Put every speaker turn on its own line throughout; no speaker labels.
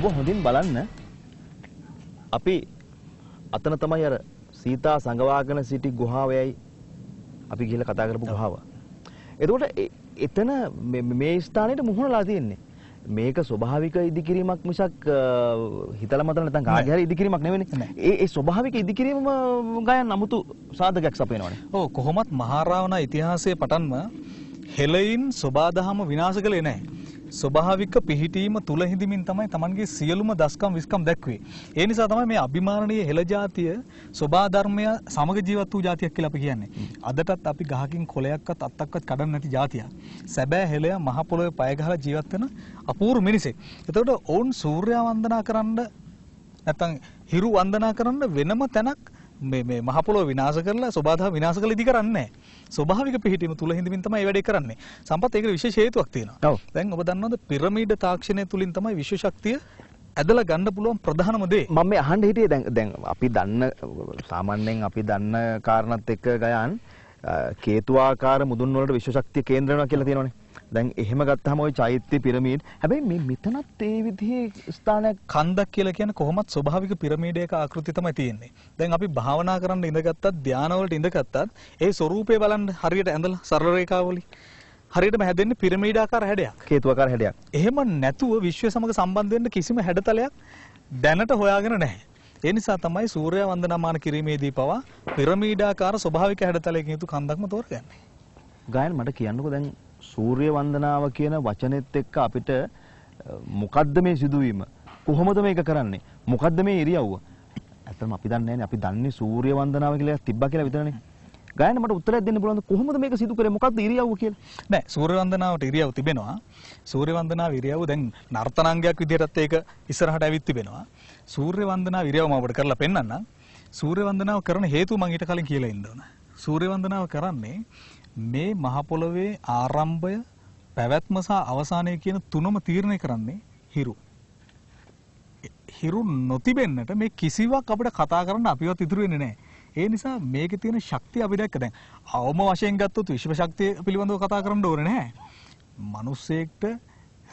ඔබ හොඳින් බලන්න අපි අතන තමයි අර සීතා සංගවාගෙන සිටි ගුහාවයයි අපි ගිහිල්ලා කතා කරපු ගුහාව. එතකොට එතන මේ ස්ථානෙට මුහුණලා තියෙන්නේ. මේක ස්වභාවික ඉදිකිරීමක් මිසක් හිතලා මතන නැත්නම් කාගේ හරි ඉදිකිරීමක් නෙවෙයිනේ. ඒ ඒ ස්වභාවික ඉදිකිරීමම ගායන් 아무තු සාධකයක් සපයනවානේ.
ඔව් කොහොමත් මහා රාවණ ඉතිහාසයේ පටන්ම හෙලයින් සබාදහම විනාශ කළේ නැහැ. ස්වභාවික පිහිටීම තුල හිඳමින් තමයි Tamanගේ සියලුම දස්කම් විස්කම් දැක්වේ. ඒ නිසා තමයි මේ අභිමානීය හෙළ జాතිය සෝබා ධර්මය සමග ජීවත් වූ జాතියක් කියලා අපි කියන්නේ. අදටත් අපි ගහකින් කොලයක්වත් අත්තක්වත් කඩන්න නැති జాතියක්. සැබෑ හෙළය මහ පොළොවේ පය ගහලා ජීවත් වෙන අපූර්ව මිනිසෙක්. එතකොට ඔවුන් සූර්යා වන්දනා කරන්න නැත්නම් හිරු වන්දනා කරන්න වෙනම තැනක් මේ මේ මහ පොළොව විනාශ කරලා සබාධා විනාශ කරලා ඉදි කරන්නේ ස්වභාවික පිහිටීම තුල හිඳමින් තමයි වැඩේ කරන්නේ. සම්පත් ඒකට විශේෂ හේතුවක් තියෙනවා. දැන් ඔබ දන්නවද පිරමීඩ තාක්ෂණය තුලින් තමයි විශ්ව ශක්තිය ඇදලා
ගන්න පුළුවන් ප්‍රධානම දේ. මම මේ අහන්න හිටියේ දැන් දැන් අපි දන්න සාමාන්‍යයෙන් අපි දන්න කාරණාත් එක්ක ගයන් කේතුආකාර මුදුන් වලට විශ්ව ශක්තිය කේන්ද්‍ර වෙනවා කියලා තියෙනවනේ. දැන් එහෙම ගත්තාම ওই චෛත්‍ය පිරමීඩ් හැබැයි මේ මෙතනත් ඒ විදිහේ ස්ථානයක්
කන්දක් කියලා කියන්නේ කොහොමත් ස්වභාවික පිරමීඩයක ආකෘති තමයි තියෙන්නේ. දැන් අපි භාවනා කරන්න ඉඳගත්තත් ධානවලට ඉඳගත්තත් ඒ ස්වરૂපය බලන්න හරියට ඇඳලා සරල රේඛාවලින් හරියටම හැදෙන්නේ පිරමීඩාකාර හැඩයක්. හේතුවාකාර හැඩයක්. එහෙම නැතුව විශ්වය සමග සම්බන්ධ වෙන්න කිසිම හැඩතලයක් දැනට හොයාගෙන නැහැ. ඒ නිසා තමයි සූර්ය වන්දනාමාන කිරීමේදී පවා පිරමීඩාකාර ස්වභාවික හැඩතලයකින් යුතු කන්දක්ම තෝරගන්නේ.
ගායන මට කියන්නකෝ දැන් සූර්ය වන්දනාව කියන වචනෙත් එක්ක අපිට මොකද්ද මේ සිදුවීම? කොහොමද මේක කරන්නේ? මොකද්ද මේ ඉරියව්ව? ඇත්තටම අපි දන්නේ නැහැ අපි දන්නේ සූර්ය වන්දනාව කියලා තිබ්බා කියලා විතරනේ. ගායන මට උත්තරයක් දෙන්න පුළුවන්ද කොහොමද මේක සිදු කරේ මොකක්ද ඉරියව්ව කියලා නෑ සූර්ය
වන්දනාවට ඉරියව් තිබෙනවා සූර්ය වන්දනාව ඉරියව්ව දැන් නර්තනාංගයක් විදිහටත් ඒක ඉස්සරහට ඇවිත් තිබෙනවා සූර්ය වන්දනාව ඉරියව්ව මම ඔබට කරලා පෙන්වන්නම් සූර්ය වන්දනාව කරන හේතුව මම ඊට කලින් කියලා ඉන්න ඕන සූර්ය වන්දනාව කරන්නේ මේ මහ පොළවේ ආරම්භය පැවැත්ම සහ අවසානය කියන තුනම තීරණය කරන්නේ හිරු. හිරු නොතිබෙන්නට මේ කිසිවක් අපිට කතා කරන්න අපිවත් ඉතුරු වෙන්නේ නැහැ. ඒ නිසා මේකේ තියෙන ශක්තිය අපි දැක්ක දැන් අවම වශයෙන් ගත්තොත් විශ්ව ශක්තිය පිළිබඳව කතා කරන්න ඕනේ නැහැ. මිනිස්සෙක්ට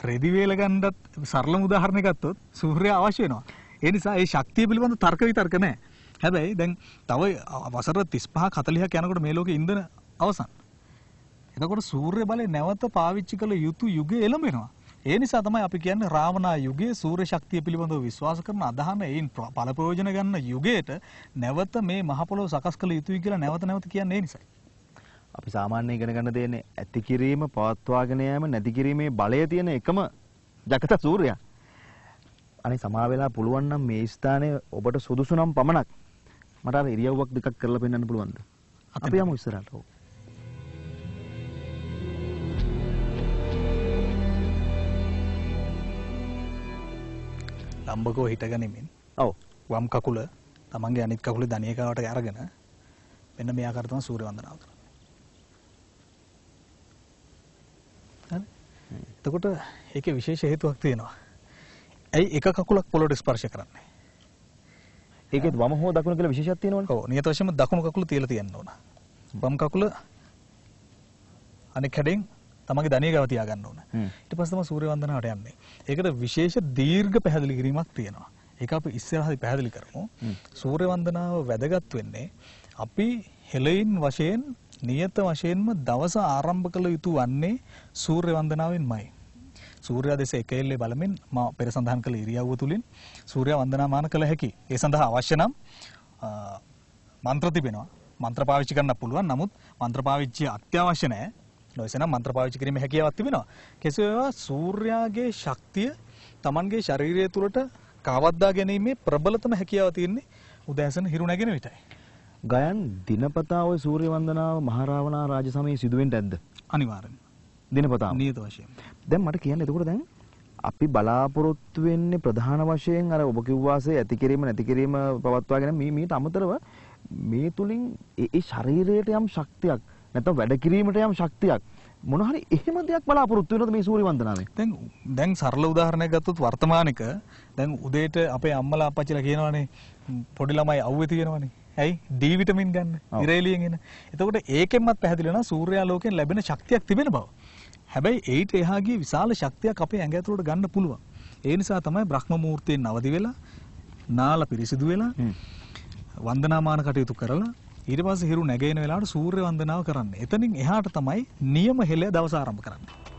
රෙදි වේල ගන්නත් සරලම උදාහරණයක් ගත්තොත් සූර්යයා අවශ්‍ය වෙනවා. ඒ නිසා ඒ ශක්තිය පිළිබඳ තර්ක විතර්ක නැහැ. හැබැයි දැන් තව වසර 35 40ක් යනකොට මේ ලෝකේ ඉන්ධන අවසන්. එතකොට සූර්ය බලය නැවත පාවිච්චි කළ යුතු යුගය එළඹෙනවා. ඒ නිසා තමයි අපි කියන්නේ රාවණා යුගයේ සූර්ය ශක්තිය පිළිබඳව විශ්වාස කරන අදහන ඒන් ඵල ප්‍රයෝජන ගන්න යුගයට නැවත මේ මහ පොළොව සකස් කළ යුතුයි
කියලා නැවත නැවත කියන්නේ ඒ නිසයි. අපි සාමාන්‍ය ඉගෙන ගන්න දෙන්නේ ඇති කිරීම පවත්වාගෙන යාම නැති කිරීමේ බලය තියෙන එකම ජගත සූර්යයා. අනේ සමා වෙලා පුළුවන් නම් මේ ස්ථානයේ ඔබට සුදුසු නම් පමණක් මට අර ඉරියව්වක් දෙකක් කරලා පෙන්වන්න පුළුවන්ද? අපි යමු ඉස්සරහට. ඔව්.
ලම්බකෝ හිටගනිමින් ඔව් වම් කකුල තමන්ගේ අනිත් කකුල දණියකාවට අරගෙන මෙන්න මේ ආකාරයට තමයි සූර්ය වන්දනාව කරන්නේ. හරි. එතකොට ඒකේ විශේෂ හේතුවක් තියෙනවා. ඇයි එක කකුලක් පොළොට ස්පර්ශ කරන්නේ? ඒකෙත් වම හෝ දකුණ කියලා විශේෂයක් තියෙනවනේ. ඔව්. නියත වශයෙන්ම දකුණු කකුල තියලා තියන්න ඕන. වම් කකුල අනෙක් හැඩෙන් තමගේ ධනය ගව තියාගන්න ඕන. ඊට පස්සේ තමයි සූර්ය වන්දනාවට යන්නේ. ඒකට විශේෂ දීර්ඝ පැහැදිලි කිරීමක් තියෙනවා. ඒක අපි ඉස්සරහදී පැහැදිලි කරමු. සූර්ය වන්දනාව වැදගත් වෙන්නේ අපි හෙළයින් වශයෙන් නියත වශයෙන්ම දවස ආරම්භ කළ යුතු වන්නේ සූර්ය වන්දනාවෙන්මයි. සූර්යා දෙස එකෙල්ලේ බලමින් මා පෙර සඳහන් කළ ඉරියව්ව තුලින් සූර්යා වන්දනාමාන කළ හැකි. ඒ සඳහා අවශ්‍ය නම් මන්ත්‍ර තිබෙනවා. මන්ත්‍ර පාවිච්චි කරන්න පුළුවන්. නමුත් මන්ත්‍ර පාවිච්චි අත්‍යවශ්‍ය නැහැ. නොවේසනම් මන්ත්‍ර පාවිච්චි කිරීමේ හැකියාවක් තිබෙනවා. කෙසේ වෙවත් සූර්යාගේ ශක්තිය Tamanගේ ශරීරය තුළට කාවද්දා ගැනීමේ ප්‍රබලතම හැකියාව තියෙන්නේ උදෑසන හිරු නැගෙන විටයි.
ගයන් දිනපතා ওই සූර්ය වන්දනාව මහරාවණා රාජසමයේ සිදුවෙන්න ඇද්ද? අනිවාර්යෙන්. දිනපතා. නියත වශයෙන්. දැන් මට කියන්න එතකොට දැන් අපි බලාපොරොත්තු වෙන්නේ ප්‍රධාන වශයෙන් අර ඔබ කිව්වාසේ ඇති කිරීම නැති කිරීම පවත්වාගෙන මේ මීට අමතරව මේ තුලින් ඒ ශරීරයට යම් ශක්තියක් නැත්නම් වැඩ කිරීමට යම් ශක්තියක් මොන හරි එහෙම දෙයක් බලාපොරොත්තු වෙනවද මේ සූර්ය වන්දනාවේ? දැන් දැන් සරල උදාහරණයක් ගත්තොත් වර්තමානික දැන් උදේට
අපේ අම්මලා අප්පච්චිලා කියනවනේ පොඩි ළමයි අවුවේ තියෙනවනේ. ඇයි? D විටමින් ගන්න. ඉරේලියෙන් එන. එතකොට ඒකෙන්වත් පැහැදිලි වෙනවා සූර්යාලෝකයෙන් ලැබෙන ශක්තියක් තිබෙන බව. හැබැයි ඒට එහා ගිය විශාල ශක්තියක් අපේ ඇඟ ඇතුළට ගන්න පුළුවන්. ඒ නිසා තමයි බ්‍රහ්ම මුහූර්තයෙන් නවදි වෙලා නාල පිරිසිදු වෙලා වන්දනාමාන කටයුතු කරලා ඊට පස්සේ හිරු නැගෙන වෙලාවට සූර්ය වන්දනාව කරන්න. එතනින් එහාට තමයි නියම හෙළ දවස ආරම්භ කරන්නේ.